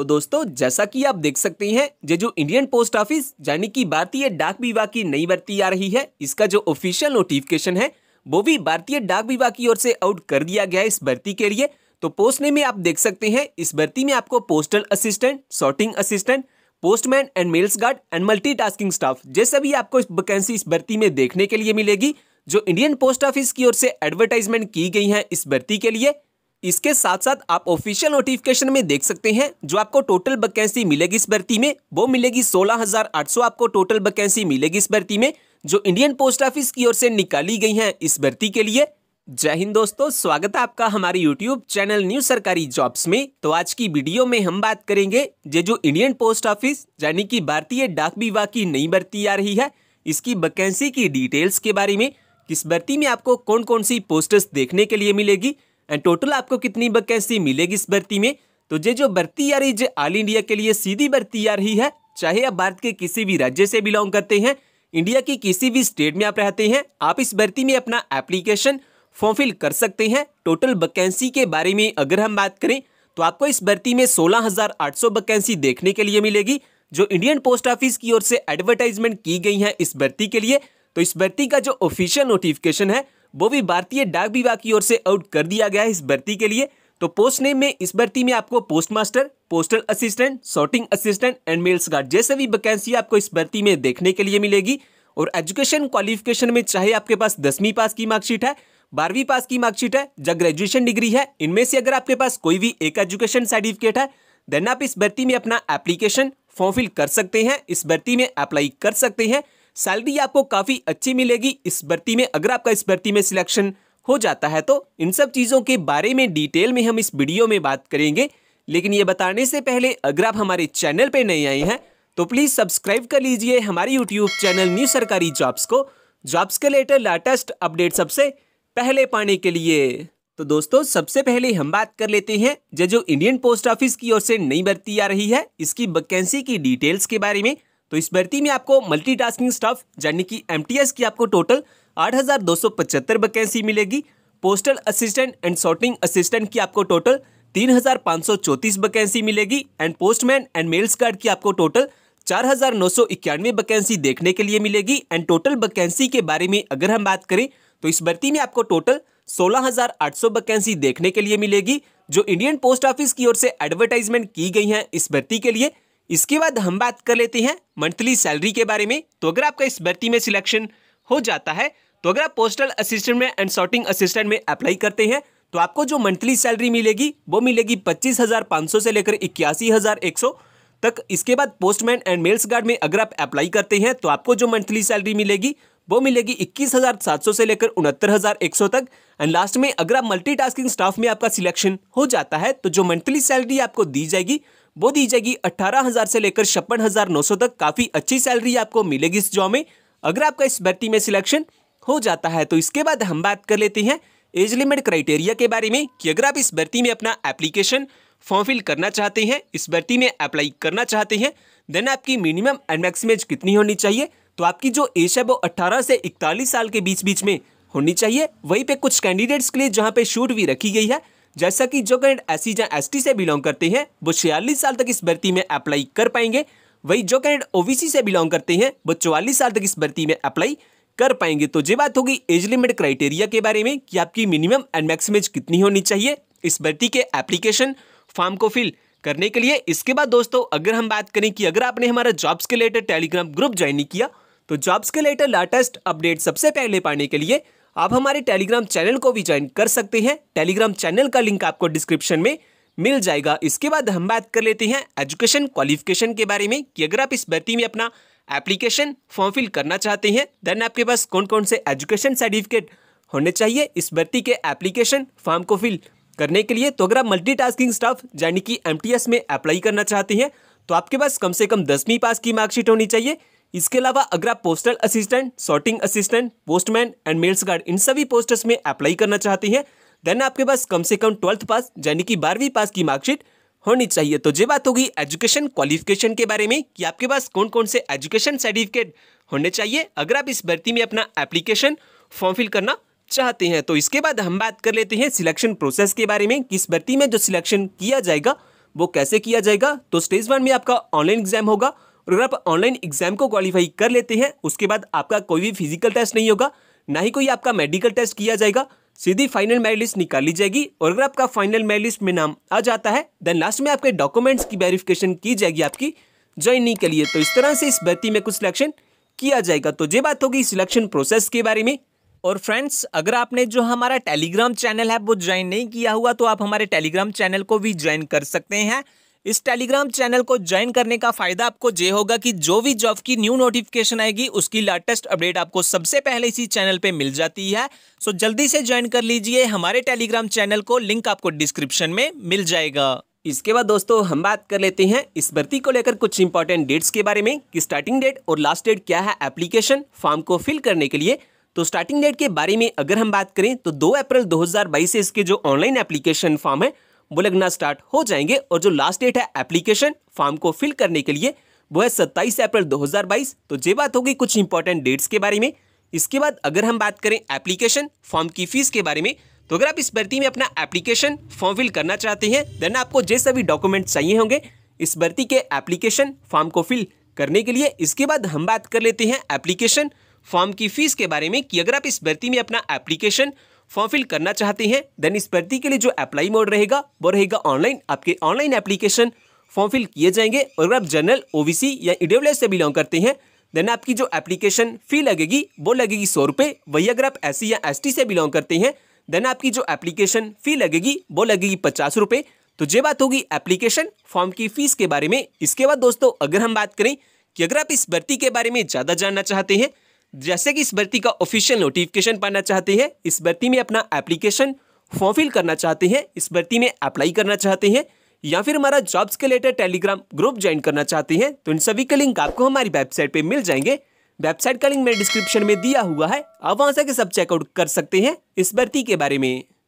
तो दोस्तों जैसा कि आप देख सकते हैं ये जो इंडियन पोस्ट ऑफिस यानी कि भारतीय डाक विभाग की नई भर्ती आ रही है इसका जो ऑफिशियल नोटिफिकेशन है वो भी भारतीय डाक विभाग की ओर से आउट कर दिया गया है इस भर्ती के लिए तो पोस्ट में आप देख सकते हैं इस भर्ती में आपको postal assistant sorting assistant postman and mails guard and multitasking staff जैसा भी आपको इस वैकेंसी इस भर्ती में देखने के लिए मिलेगी जो इंडियन पोस्ट ऑफिस की ओर से एडवर्टाइजमेंट की गई है इस भर्ती के लिए इसके साथ साथ आप ऑफिशियल नोटिफिकेशन में देख सकते हैं जो आपको टोटल वैकेंसी मिलेगी इस भर्ती में वो मिलेगी 16,800 आपको टोटल वैकेंसी मिलेगी इस भर्ती में जो इंडियन पोस्ट ऑफिस की ओर से निकाली गई हैं इस भर्ती के लिए जय हिंद दोस्तों स्वागत है आपका हमारे यूट्यूब चैनल न्यू सरकारी जॉब्स में तो आज की वीडियो में हम बात करेंगे ये जो इंडियन पोस्ट ऑफिस यानी कि भारतीय डाक विभाग की नई भर्ती आ रही है इसकी वैकेंसी की डिटेल्स के बारे में किस भर्ती में आपको कौन कौन सी पोस्टर्स देखने के लिए मिलेगी एंड टोटल आपको कितनी वैकेंसी मिलेगी इस भर्ती में तो ये जो भर्ती आ रही है ऑल इंडिया के लिए सीधी भर्ती आ रही है चाहे आप भारत के किसी भी राज्य से बिलोंग करते हैं इंडिया की किसी भी स्टेट में आप रहते हैं आप इस भर्ती में अपना एप्लीकेशन फॉर्म फिल कर सकते हैं टोटल वैकेंसी के बारे में अगर हम बात करें तो आपको इस भर्ती में 16,800 वैकेंसी देखने के लिए मिलेगी जो इंडियन पोस्ट ऑफिस की ओर से एडवर्टाइजमेंट की गई है इस भर्ती के लिए तो इस भर्ती का जो ऑफिशियल नोटिफिकेशन है वो भी भारतीय डाक विभाग की ओर से आउट कर दिया गया है इस भर्ती के लिए तो पोस्ट नेम में इस भर्ती में आपको post master postal assistant sorting assistant and mails guard जैसे भी वैकेंसी आपको इस भर्ती में देखने के लिए मिलेगी और एजुकेशन क्वालिफिकेशन में चाहे आपके पास दसवीं पास की मार्कशीट है बारहवीं पास की मार्कशीट है या ग्रेजुएशन डिग्री है इनमें से अगर आपके पास कोई भी एक एजुकेशन सर्टिफिकेट है देन आप इस भर्ती में अपना एप्लीकेशन फॉर्म फिल कर सकते हैं इस भर्ती में अप्लाई कर सकते हैं सैलरी आपको काफ़ी अच्छी मिलेगी इस भर्ती में अगर आपका इस भर्ती में सिलेक्शन हो जाता है तो इन सब चीज़ों के बारे में डिटेल में हम इस वीडियो में बात करेंगे लेकिन ये बताने से पहले अगर आप हमारे चैनल पर नए आए हैं तो प्लीज़ सब्सक्राइब कर लीजिए हमारे यूट्यूब चैनल न्यू सरकारी जॉब्स को जॉब्स के लेटर लेटेस्ट अपडेट सबसे पहले पाने के लिए तो दोस्तों सबसे पहले हम बात कर लेते हैं जो जो इंडियन पोस्ट ऑफिस की ओर से नई भर्ती आ रही है इसकी वैकेंसी की डिटेल्स के बारे में तो इस भर्ती में आपको मल्टीटास्किंग स्टाफ यानी कि एम की आपको टोटल आठ हज़ार दो सौ पचहत्तर वैकेंसी मिलेगी postal assistant and sorting assistant की आपको टोटल तीन हज़ार पाँच सौ चौंतीस वैकेंसी मिलेगी and postman and mails guard की आपको टोटल चार हज़ार नौ सौ इक्यानवे वैकेंसी देखने के लिए मिलेगी एंड टोटल वैकेंसी के बारे में अगर हम बात करें तो इस भर्ती में आपको टोटल सोलह हज़ार आठ सौ वैकेंसी देखने के लिए मिलेगी जो इंडियन पोस्ट ऑफिस की ओर से एडवर्टाइजमेंट की गई हैं इस भर्ती के लिए इसके बाद हम बात कर लेते हैं मंथली सैलरी के बारे में तो अगर आपका इस भर्ती में सिलेक्शन हो जाता है तो अगर आप पोस्टल असिस्टेंट में एंड सॉर्टिंग असिस्टेंट में अप्लाई करते हैं तो आपको जो मंथली सैलरी मिलेगी वो मिलेगी पच्चीस हज़ार पाँच सौ से लेकर इक्यासी हज़ार एक सौ तक इसके बाद पोस्टमैन एंड मेल्स गार्ड में अगर आप अप्लाई करते हैं तो आपको जो मंथली सैलरी मिलेगी वो मिलेगी इक्कीस हज़ार सात सौ से लेकर उनहत्तर हज़ार एक सौ तक एंड लास्ट में अगर आप मल्टीटास्किंग स्टाफ में आपका सिलेक्शन हो जाता है तो जो मंथली सैलरी आपको दी जाएगी वो दी जाएगी अट्ठारह हज़ार से लेकर छप्पन हज़ार नौ सौ तक काफ़ी अच्छी सैलरी आपको मिलेगी इस जॉब में अगर आपका इस भर्ती में सिलेक्शन हो जाता है तो इसके बाद हम बात कर लेते हैं एज लिमिट क्राइटेरिया के बारे में कि अगर आप इस भर्ती में अपना एप्लीकेशन फॉर्म फिल करना चाहते हैं इस भर्ती में अप्लाई करना चाहते हैं देन आपकी मिनिमम एंड मैक्सिम एज कितनी होनी चाहिए तो आपकी जो एज है वो 18 से 41 साल के बीच बीच में होनी चाहिए वहीं पे कुछ कैंडिडेट्स के लिए जहाँ पे शूट भी रखी गई है जैसा कि जो कैंडिडेट एस सी या एस से बिलोंग करते हैं वो छियालीस साल तक इस भर्ती में अप्लाई कर पाएंगे वही जो कैंडिडेट ओबीसी से बिलोंग करते हैं वो चौवालीस साल तक इस भर्ती में अप्लाई कर पाएंगे तो ये बात होगी एज लिमिट क्राइटेरिया के बारे में कि आपकी मिनिमम एंड मैक्सिम एज कितनी होनी चाहिए इस भर्ती के एप्लीकेशन फॉर्म को फिल करने के लिए इसके बाद दोस्तों अगर हम बात करें कि अगर आपने हमारा जॉब्स के रिलेटेड टेलीग्राम ग्रुप ज्वाइन नहीं किया तो जॉब्स के रिलेटेड लेटेस्ट अपडेट सबसे पहले पाने के लिए आप हमारे टेलीग्राम चैनल को भी ज्वाइन कर सकते हैं टेलीग्राम चैनल का लिंक आपको डिस्क्रिप्शन में मिल जाएगा इसके बाद हम बात कर लेते हैं एजुकेशन क्वालिफिकेशन के बारे में कि अगर आप इस भर्ती में अपना एप्लीकेशन फॉर्म फिल करना चाहते हैं देन आपके पास कौन कौन से एजुकेशन सर्टिफिकेट होने चाहिए इस भर्ती के एप्लीकेशन फॉर्म को फिल करने के लिए तो अगर आप मल्टी स्टाफ यानी कि एम में अप्लाई करना चाहते हैं तो आपके पास कम से कम दसवीं पास की मार्कशीट होनी चाहिए इसके अलावा अगर आप postal assistant sorting assistant postman and mails guard इन सभी पोस्टर्स में अप्लाई करना चाहती हैं देन आपके पास कम से कम ट्वेल्थ पास यानी कि बारहवीं पास की मार्कशीट होनी चाहिए तो ये बात होगी एजुकेशन क्वालिफिकेशन के बारे में कि आपके पास कौन कौन से एजुकेशन सर्टिफिकेट होने चाहिए अगर आप इस भर्ती में अपना एप्लीकेशन फॉर्म फिल करना चाहते हैं तो इसके बाद हम बात कर लेते हैं सिलेक्शन प्रोसेस के बारे में किस भर्ती में जो सिलेक्शन किया जाएगा वो कैसे किया जाएगा तो स्टेज वन में आपका ऑनलाइन एग्जाम होगा अगर आप ऑनलाइन एग्जाम को क्वालिफाई कर लेते हैं उसके बाद आपका कोई भी फिजिकल टेस्ट नहीं होगा ना ही कोई आपका मेडिकल टेस्ट किया जाएगा सीधी फाइनल मेरिट लिस्ट निकाली जाएगी और अगर आपका फाइनल मेरिट लिस्ट में नाम आ जाता है देन लास्ट में आपके डॉक्यूमेंट्स की वेरिफिकेशन की जाएगी आपकी ज्वाइनिंग के लिए तो इस तरह से इस भर्ती में कुछ सिलेक्शन किया जाएगा तो ये बात होगी सिलेक्शन प्रोसेस के बारे में और फ्रेंड्स अगर आपने जो हमारा टेलीग्राम चैनल है वो ज्वाइन नहीं किया हुआ तो आप हमारे टेलीग्राम चैनल को भी ज्वाइन कर सकते हैं इस टेलीग्राम चैनल को ज्वाइन करने का फायदा आपको ये होगा कि जो भी जॉब की न्यू नोटिफिकेशन आएगी उसकी लेटेस्ट अपडेट आपको सबसे पहले इसी चैनल पे मिल जाती है सो जल्दी से ज्वाइन कर लीजिए हमारे टेलीग्राम चैनल को लिंक आपको डिस्क्रिप्शन में मिल जाएगा इसके बाद दोस्तों हम बात कर लेते हैं इस भर्ती को लेकर कुछ इंपॉर्टेंट डेट्स के बारे में कि स्टार्टिंग डेट और लास्ट डेट क्या है एप्लीकेशन फॉर्म को फिल करने के लिए तो स्टार्टिंग डेट के बारे में अगर हम बात करें तो 2 अप्रैल 2022 से इसके जो ऑनलाइन एप्लीकेशन फॉर्म है वो लगना स्टार्ट हो जाएंगे और जो लास्ट डेट है एप्लीकेशन फॉर्म को फिल करने के लिए वो है सत्ताईस अप्रैल 2022 तो ये बात होगी कुछ इंपॉर्टेंट डेट्स के बारे में इसके बाद अगर हम बात करें एप्लीकेशन फॉर्म की फीस के बारे में तो अगर आप इस भर्ती में अपना एप्लीकेशन फॉर्म फिल करना चाहते हैं देन आपको जे सभी डॉक्यूमेंट चाहिए होंगे इस भर्ती के एप्लीकेशन फॉर्म को फिल करने के लिए इसके बाद हम बात कर लेते हैं एप्लीकेशन फॉर्म की फीस के बारे में कि अगर आप इस भर्ती में अपना एप्लीकेशन फॉर्म फिल करना चाहते हैं देन इस भर्ती के लिए जो अप्लाई मोड रहेगा वो रहेगा ऑनलाइन आपके ऑनलाइन एप्लीकेशन फॉर्म फिल किए जाएंगे और अगर आप जनरल ओ या ईडब्ल्यू e से बिलोंग करते हैं देन आपकी जो एप्लीकेशन फ़ी लगेगी वो लगेगी सौ रुपये वही अगर आप एस या एस से बिलोंग करते हैं देन आपकी जो एप्लीकेशन फ़ी लगेगी वो लगेगी पचास रुपये तो ये बात होगी एप्लीकेशन फॉर्म की फ़ीस के बारे में इसके बाद दोस्तों अगर हम बात करें कि अगर आप इस भर्ती के बारे में ज़्यादा जानना चाहते हैं जैसे कि इस भर्ती का ऑफिशियल नोटिफिकेशन पाना चाहते हैं इस भर्ती में अपना एप्लीकेशन फॉर्म फिल करना चाहते हैं इस भर्ती में अप्लाई करना चाहते हैं या फिर हमारा जॉब्स के लेटर टेलीग्राम ग्रुप ज्वाइन करना चाहते हैं तो इन सभी के लिंक आपको हमारी वेबसाइट पे मिल जाएंगे वेबसाइट का लिंक मेरे डिस्क्रिप्शन में दिया हुआ है आप वहां से सब चेकआउट कर सकते हैं इस भर्ती के बारे में